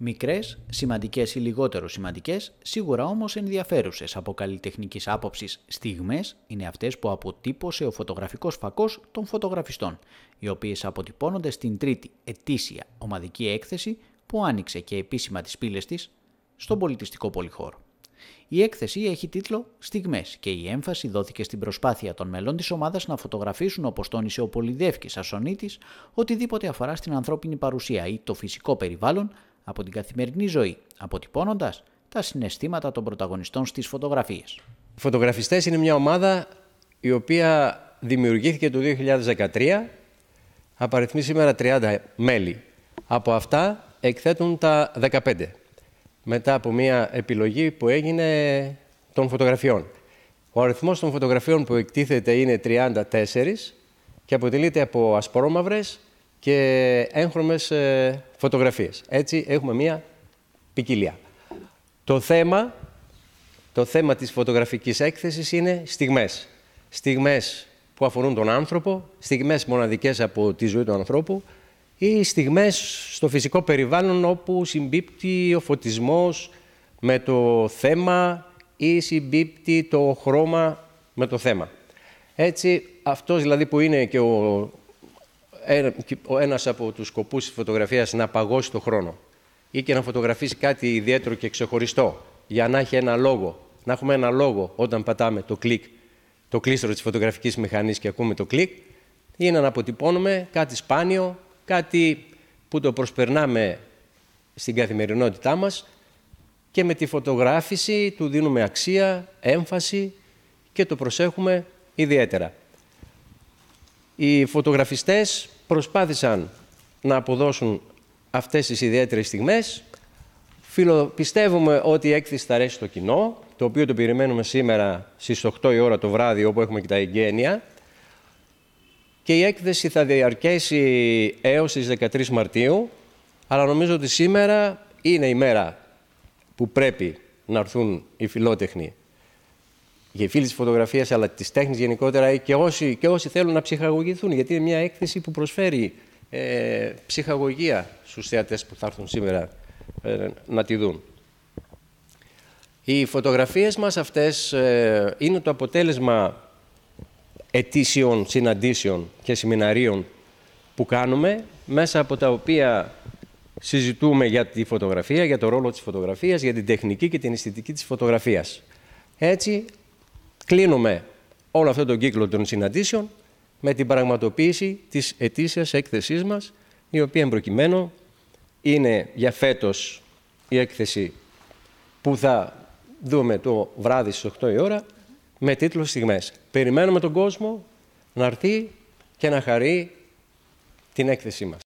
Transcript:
Μικρές, σημαντικές ή λιγότερο σημαντικές, σίγουρα όμως ενδιαφέρουσες από καλλιτεχνικής άποψης στιγμές είναι αυτές που αποτύπωσε ο φωτογραφικός φακός των φωτογραφιστών, οι οποίες αποτυπώνονται στην τρίτη ετήσια ομαδική έκθεση που άνοιξε και επίσημα τις πύλες της στον πολιτιστικό πολυχώρο. Η έκθεση έχει τίτλο Στιγμές και η έμφαση δόθηκε στην προσπάθεια των μελών της ομάδας να φωτογραφίσουν, όπως τόνισε ο Πολυδεύκης Ασονίτης, οτιδήποτε αφορά στην ανθρώπινη παρουσία ή το φυσικό περιβάλλον από την καθημερινή ζωή, αποτυπώνοντας τα συναισθήματα των πρωταγωνιστών στις φωτογραφίες. Οι φωτογραφιστές είναι μια ομάδα η οποία δημιουργήθηκε το 2013, απαριθμεί σήμερα 30 μέλη. Από αυτά εκθέτουν τα 15, μετά από μια επιλογή που έγινε των φωτογραφιών. Ο αριθμός των φωτογραφιών που εκτίθεται είναι 34 και αποτελείται από ασπρόμαυρες και έγχρωμες ε, φωτογραφίες. Έτσι έχουμε μία ποικιλία. Το θέμα, το θέμα της φωτογραφικής έκθεσης είναι στιγμές. Στιγμές που αφορούν τον άνθρωπο, στιγμές μοναδικές από τη ζωή του ανθρώπου ή στιγμές στο φυσικό περιβάλλον όπου συμπίπτει ο φωτισμός με το θέμα ή συμπίπτει το χρώμα με το θέμα. Έτσι, αυτός δηλαδή που είναι και ο ένας από τους σκοπούς της φωτογραφίας να παγώσει το χρόνο ή και να φωτογραφίσει κάτι ιδιαίτερο και ξεχωριστό για να έχει ένα λόγο, να έχουμε ένα λόγο όταν πατάμε το κλικ, το κλίστρο της φωτογραφικής μηχανής και ακούμε το κλικ, ή να αποτυπώνουμε κάτι σπάνιο, κάτι που το προσπερνάμε στην καθημερινότητά μας και με τη φωτογράφηση του δίνουμε αξία, έμφαση και το προσέχουμε ιδιαίτερα. Οι φωτογραφιστές προσπάθησαν να αποδώσουν αυτές τις ιδιαίτερες στιγμές. Πιστεύουμε ότι η έκθεση θα αρέσει στο κοινό, το οποίο το περιμένουμε σήμερα στις 8 η ώρα το βράδυ, όπου έχουμε και τα εγγένεια. Και η έκθεση θα διαρκέσει έως τις 13 Μαρτίου, αλλά νομίζω ότι σήμερα είναι η μέρα που πρέπει να έρθουν οι φιλότεχνοι για φίλοι τη φωτογραφίας αλλά της τέχνης γενικότερα και όσοι, όσοι θέλουν να ψυχαγωγηθούν. Γιατί είναι μια έκθεση που προσφέρει ε, ψυχαγωγία στους θεατές που θα έρθουν σήμερα ε, να τη δουν. Οι φωτογραφίες μας αυτές ε, είναι το αποτέλεσμα ετήσιων συναντήσεων και σεμιναρίων που κάνουμε, μέσα από τα οποία συζητούμε για τη φωτογραφία, για το ρόλο της φωτογραφίας, για την τεχνική και την αισθητική της φωτογραφίας. Έτσι, Κλείνουμε όλο αυτό τον κύκλο των συναντήσεων με την πραγματοποίηση της ετήσιας έκθεσής μας, η οποία εμπροκειμένου είναι για φέτος η έκθεση που θα δούμε το βράδυ στις 8 η ώρα με τίτλο «Στιγμές». Περιμένουμε τον κόσμο να έρθει και να χαρεί την έκθεσή μας.